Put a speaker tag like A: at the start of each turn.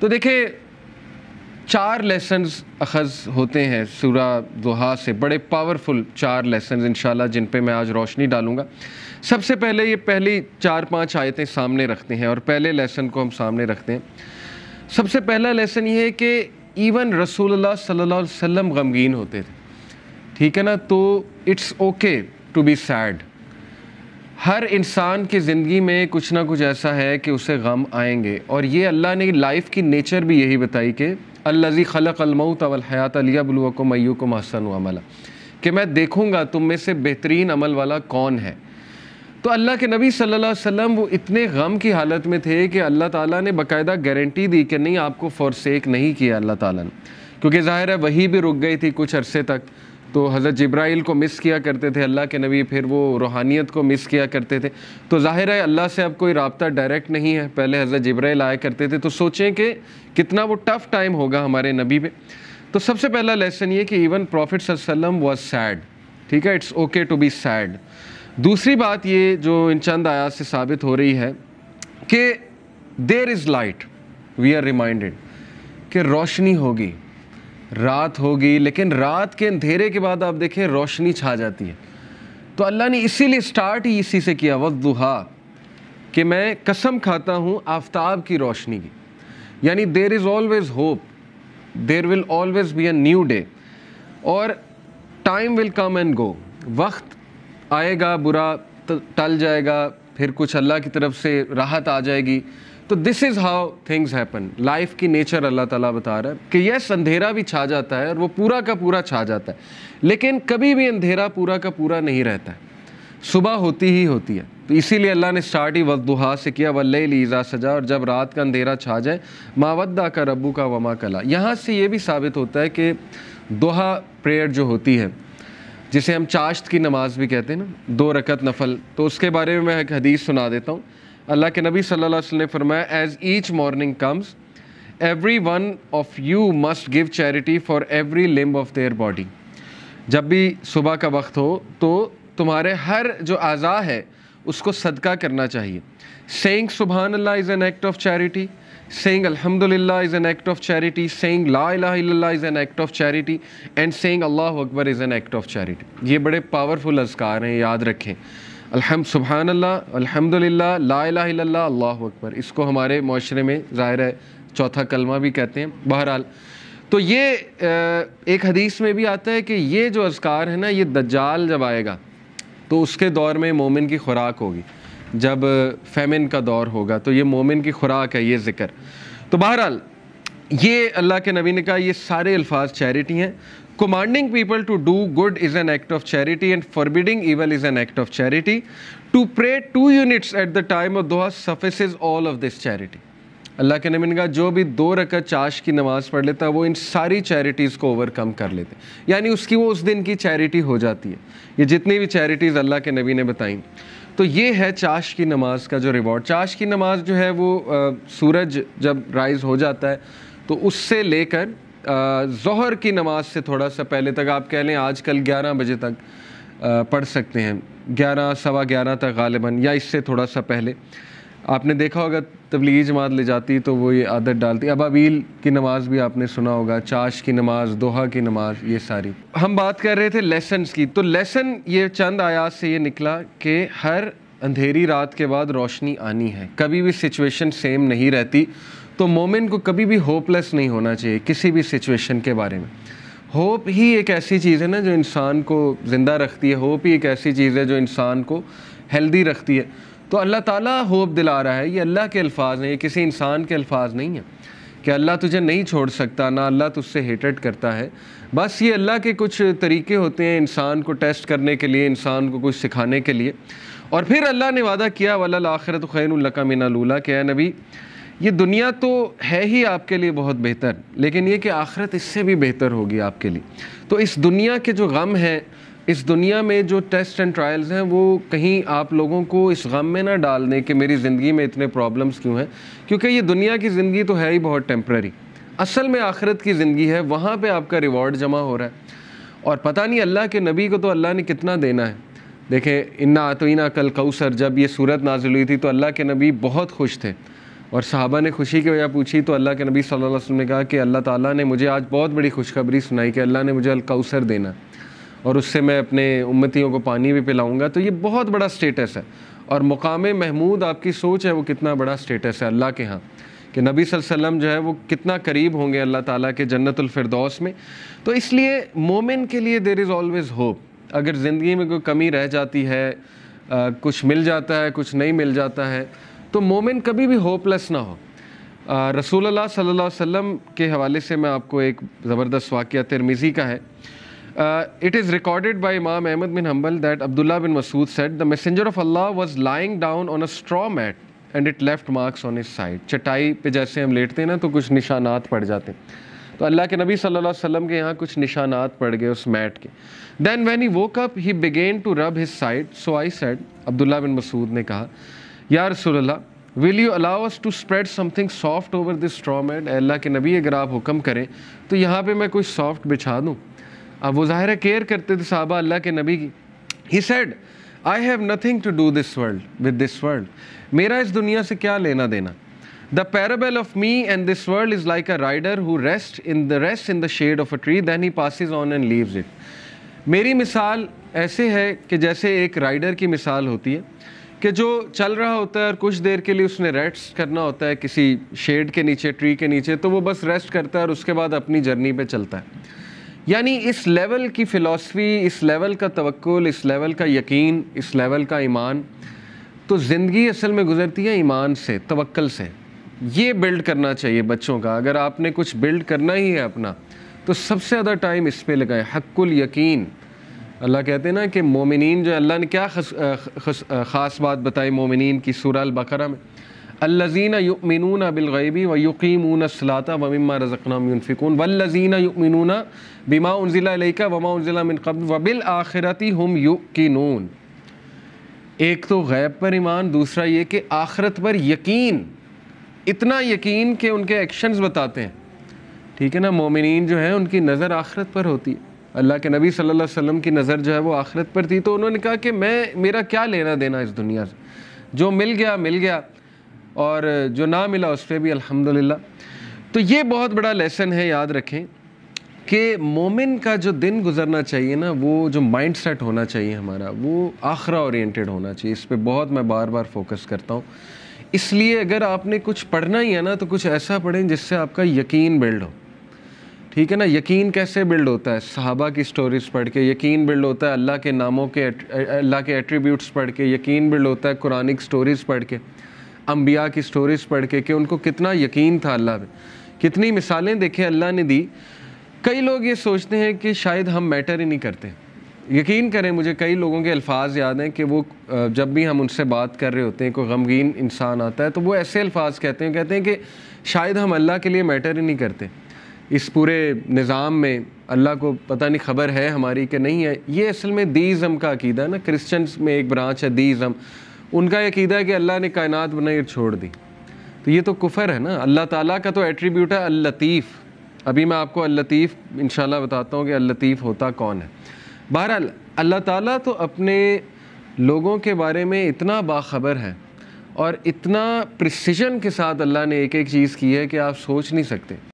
A: तो देखिए चार लेसन्स अखज़ होते हैं सूरा दुहा से बड़े पावरफुल चार लेसन्स इन जिन पे मैं आज रोशनी डालूंगा सबसे पहले ये पहली चार पांच आयतें सामने रखते हैं और पहले लेसन को हम सामने रखते हैं सबसे पहला लेसन ये है कि इवन रसूलुल्लाह सल्लल्लाहु अलैहि वसल्लम गमगीन होते थे ठीक है ना तो it's okay to be sad हर इंसान की ज़िंदगी में कुछ ना कुछ ऐसा है कि उसे गम आएंगे और ये अल्लाह ने लाइफ की नेचर भी यही बताई कि अल्लाजी खलक अलमऊत अवल हयात अलिया बलुआ को मैयू को महसन अमला कि मैं देखूँगा तुम में से बेहतरीन अमल वाला कौन है तो अल्लाह के नबी सल्लल्लाहु अलैहि वसल्लम वो इतने गम की हालत में थे कि अल्लाह ताला ने बकायदा गारंटी दी कि नहीं आपको फ़ोरसेक नहीं किया अल्लाह ताला ने क्योंकि ज़ाहिर है वही भी रुक गई थी कुछ अरसे तक तो हज़रत जब्राइल को मिस किया करते थे अल्लाह के नबी फिर वो रूहानियत को मिस किया करते थे तो ज़ाहिर है अल्लाह से अब कोई रबता डायरेक्ट नहीं है पहले हज़रत जब्राइल आया करते थे तो सोचें कि कितना वो टफ़ टाइम होगा हमारे नबी पे तो सबसे पहला लेसन ये कि इवन प्रॉफिट वसल्लम वॉज सैड ठीक है it's okay to be sad दूसरी बात ये जो इन चंद आयात से साबित हो रही है कि there is light we are reminded कि रोशनी होगी रात होगी लेकिन रात के अंधेरे के बाद आप देखें रोशनी छा जाती है तो अल्लाह ने इसीलिए स्टार्ट ही इसी से किया वजुहा कि मैं कसम खाता हूँ आफ्ताब की रोशनी की यानी there is always hope there will always be a new day और time will come and go वक्त आएगा बुरा टल जाएगा फिर कुछ अल्लाह की तरफ से राहत आ जाएगी तो this is how things happen life की नेचर अल्लाह ताला बता रहा है कि यस अंधेरा भी छा जाता है और वो पूरा का पूरा छा जाता है लेकिन कभी भी अंधेरा पूरा का पूरा नहीं रहता है सुबह होती ही होती है तो इसीलिए अल्लाह ने स्टार्ट ही वदुहा से किया लीजा सजा और जब रात का अंधेरा छा जाए मावदा का रब्बू का वमा कला यहाँ से ये भी साबित होता है कि दोहा प्रेयर जो होती है जिसे हम चाश्त की नमाज़ भी कहते हैं ना दो रकत नफल तो उसके बारे में मैं एक हदीस सुना देता हूँ अल्लाह के नबी सल्लल्लाहु अलैहि वसल्लम ने फरमाया as each morning comes every one of you must give charity for every limb of their body जब भी सुबह का वक्त हो तो तुम्हारे हर जो आज़ा है उसको सदका करना चाहिए सेइंग सुबहान Allah is an act of charity saying alhamdulillah is an act of charity saying ला ilaha illallah is an act of charity and saying allahu akbar is an act of charity ये बड़े powerful अजकार हैं याद रखें अलहम सुबहान अल्लाह अलहमदिल्ला ला अल्लाह अकबर इसको हमारे माशरे में ज़ाहिर है चौथा कलमा भी कहते हैं बहरहाल तो ये एक हदीस में भी आता है कि ये जो असकार है ना ये दज्जाल जब आएगा तो उसके दौर में मोमिन की खुराक होगी जब फैमिन का दौर होगा तो ये मोमिन की खुराक है ये ज़िक्र तो बहरहाल ये अल्लाह के नबी ने कहा ये सारे अल्फाज चैरिटी हैं commanding people to do good is an act of charity and forbidding evil is an act of charity to pray two units at the time of duha suffices all of this charity Allah के नबी ने कहा जो भी दो रकत चाश की नमाज़ पढ़ लेता है वो इन सारी चैरिटीज़ को ओवरकम कर लेते हैं यानी उसकी वो उस दिन की चैरिटी हो जाती है ये जितनी भी चैरिटीज़ अल्लाह के नबी ने बताई तो ये है चाश की नमाज़ का जो रिवॉर्ड चाश की नमाज़ जो है वो आ, सूरज जब राइज़ हो जाता है तो उससे लेकर जहर की नमाज से थोड़ा सा पहले तक आप कह लें आज कल ग्यारह बजे तक पढ़ सकते हैं ग्यारह सवा ग्यारह तक गालिबा या इससे थोड़ा सा पहले आपने देखा होगा तबलीगी जमात ले जाती तो वो ये आदत डालती अब अबील की नमाज़ भी आपने सुना होगा चाश की नमाज दोहा की नमाज ये सारी हम बात कर रहे थे लेसन्स की तो लेसन ये चंद आयात से ये निकला कि हर अंधेरी रात के बाद रोशनी आनी है कभी भी सिचुएशन सेम नहीं रहती तो मोमेंट को कभी भी होपलेस नहीं होना चाहिए किसी भी सिचुएशन के बारे में होप ही एक ऐसी चीज़ है ना जो इंसान को ज़िंदा रखती है होप ही एक ऐसी चीज़ है जो इंसान को हेल्दी रखती है तो अल्लाह ताला होप दिला रहा है ये अल्लाह के अल्फाज हैं ये किसी इंसान के अल्फाज नहीं हैं कि अल्लाह तुझे नहीं छोड़ सकता ना अल्लाह तुझसे हेटेड करता है बस ये अल्लाह के कुछ तरीके होते हैं इंसान को टेस्ट करने के लिए इंसान को कुछ सिखाने के लिए और फिर अल्लाह ने वादा किया वल्ल आखिरत खैन लका मिना लूला क्या नबी ये दुनिया तो है ही आपके लिए बहुत बेहतर लेकिन ये कि आखिरत इससे भी बेहतर होगी आपके लिए तो इस दुनिया के जो गम हैं इस दुनिया में जो टेस्ट एंड ट्रायल्स हैं वो कहीं आप लोगों को इस गम में ना डाल दें कि मेरी ज़िंदगी में इतने प्रॉब्लम्स क्यों हैं क्योंकि ये दुनिया की ज़िंदगी तो है ही बहुत टेम्प्रेरी असल में आखिरत की ज़िंदगी है वहाँ पर आपका रिवॉर्ड जमा हो रहा है और पता नहीं अल्लाह के नबी को तो अल्लाह ने कितना देना है देखें इन्ना आतोना कल कौसर जब ये सूरत नाजिल हुई थी तो अल्लाह के नबी बहुत खुश थे और साहबा ने खुशी की वजह पूछी तो अल्लाह के नबी सल्लल्लाहु अलैहि वसल्लम ने कहा कि अल्लाह ताला ने मुझे आज बहुत बड़ी खुशखबरी सुनाई कि अल्लाह ने मुझे अलकाउसर देना और उससे मैं अपने उम्मतियों को पानी भी पिलाऊंगा तो ये बहुत बड़ा स्टेटस है और मुकाम महमूद आपकी सोच है वो कितना बड़ा स्टेटस है अल्लाह के यहाँ कि नबी वसल्लम जो है वो कितना करीब होंगे अल्लाह ताला के जन्नतफरदौस में तो इसलिए मोमिन के लिए देर इज़ ऑलवेज़ होप अगर ज़िंदगी में कोई कमी रह जाती है आ, कुछ मिल जाता है कुछ नहीं मिल जाता है तो मोमिन कभी भी होपलेस ना हो रसूल सल्ला वसम के हवाले से मैं आपको एक ज़बरदस्त वाक़ तिरमिज़ी का है इट इज़ रिकॉर्डेड बाई इमाम Ahmad bin Hanbal that Abdullah bin Masud said the messenger of Allah was lying down on a straw mat and it left marks on his side चटाई पर जैसे हम लेटते हैं ना तो कुछ निशानात पड़ जाते हैं तो अल्लाह के नबी सल्लल्लाहु वसम के यहाँ कुछ निशानात पड़ गए उस मैट के then when he woke up he began to rub his side so I said Abdullah bin Masud ने कहा या रसोल्ला will you allow us to spread something soft over this straw mat Allah के नबी अगर आप हुक्म करें तो यहाँ पर मैं कोई सॉफ्ट बिछा दूँ अब वो ज़ाहिर केयर करते थे साहबा अल्लाह के नबी की he said I have nothing to do this world with this world मेरा इस दुनिया से क्या लेना देना the parable of me and this world is like a rider who rest in the rest in the shade of a tree then he passes on and leave it मेरी मिसाल ऐसे है कि जैसे एक राइडर की मिसाल होती है कि जो चल रहा होता है और कुछ देर के लिए उसने रेस्ट करना होता है किसी शेड के नीचे ट्री के नीचे तो वो बस रेस्ट करता है और उसके बाद अपनी जर्नी पे चलता है यानी इस लेवल की फ़िलासफ़ी इस लेवल का तवक्ल इस लेवल का यकीन इस लेवल का ईमान तो ज़िंदगी असल में गुजरती है ईमान से तवक्ल से ये बिल्ड करना चाहिए बच्चों का अगर आपने कुछ बिल्ड करना ही है अपना तो सबसे ज़्यादा टाइम इस पर लगाएं हक्कुल यकीन अल्लाह कहते हैं ना कि मोमिन जो अल्लाह ने क्या खस, खस, ख़ास बात बताई मोमिन की सूर बकरा में अल्लजीना युमिनून बिलगैबी व यकीमून सलाता वमिमा रज़कनाफ़िकून वल्लजीन युमिनून बिमा उनजिला वमा उनजिला व बिल आखिरती हम युकिनून एक तो गैब पर ईमान दूसरा ये कि आखरत पर यकीन इतना यकीन कि उनके एक्शंस बताते हैं ठीक है ना मोमिन जो है उनकी नज़र आखरत पर होती है अल्लाह के नबी सल्लल्लाहु अलैहि वसल्लम की नज़र जो है वो आखिरत पर थी तो उन्होंने कहा कि मैं मेरा क्या लेना देना इस दुनिया से जो मिल गया मिल गया और जो ना मिला उस पर भी अल्हम्दुलिल्लाह तो ये बहुत बड़ा लेसन है याद रखें कि मोमिन का जो दिन गुजरना चाहिए ना वो जो माइंड सेट होना चाहिए हमारा वो आखरा ओरिएंटेड होना चाहिए इस पर बहुत मैं बार बार फोकस करता हूँ इसलिए अगर आपने कुछ पढ़ना ही है ना तो कुछ ऐसा पढ़ें जिससे आपका यकीन बिल्ड हो ठीक है ना यकीन कैसे बिल्ड होता है सहाबा की स्टोरीज पढ़ के यकीन बिल्ड होता है अल्लाह के नामों के अल्लाह के एट्रीब्यूट्स पढ़ के यकीन बिल्ड होता है कुरानिक स्टोरीज़ पढ़ के अम्बिया की स्टोरीज़ पढ़ के कि उनको कितना यकीन था अल्लाह में कितनी मिसालें देखे अल्लाह ने दी कई लोग ये सोचते हैं कि शायद हम मैटर ही नहीं करते यकीन करें मुझे कई लोगों के अल्फाज याद हैं कि वो जब भी हम उनसे बात कर रहे होते हैं कोई गमगीन इंसान आता है तो वो ऐसे अल्फाज कहते हैं कहते हैं कि शायद हम अल्लाह के लिए मैटर ही नहीं करते इस पूरे निज़ाम में अल्लाह को पता नहीं खबर है हमारी कि नहीं है ये असल में दी इज़म का अकीदा है ना क्रिश्चन में एक ब्रांच है दी इज़म उनका अकीदा है कि अल्लाह ने कायनात बनाई और छोड़ दी तो ये तो कुफर है ना अल्लाह ताला का तो एट्रीब्यूट है अल्लतीफ़ अभी मैं आपको अल्लतीफ़ इन बताता हूँ कि अल्लतीफ़ होता कौन है बहरहाल अल्लाह ताला तो अपने लोगों के बारे में इतना बाखबर है और इतना प्रिसिजन के साथ अल्लाह ने एक एक चीज़ की है कि आप सोच नहीं सकते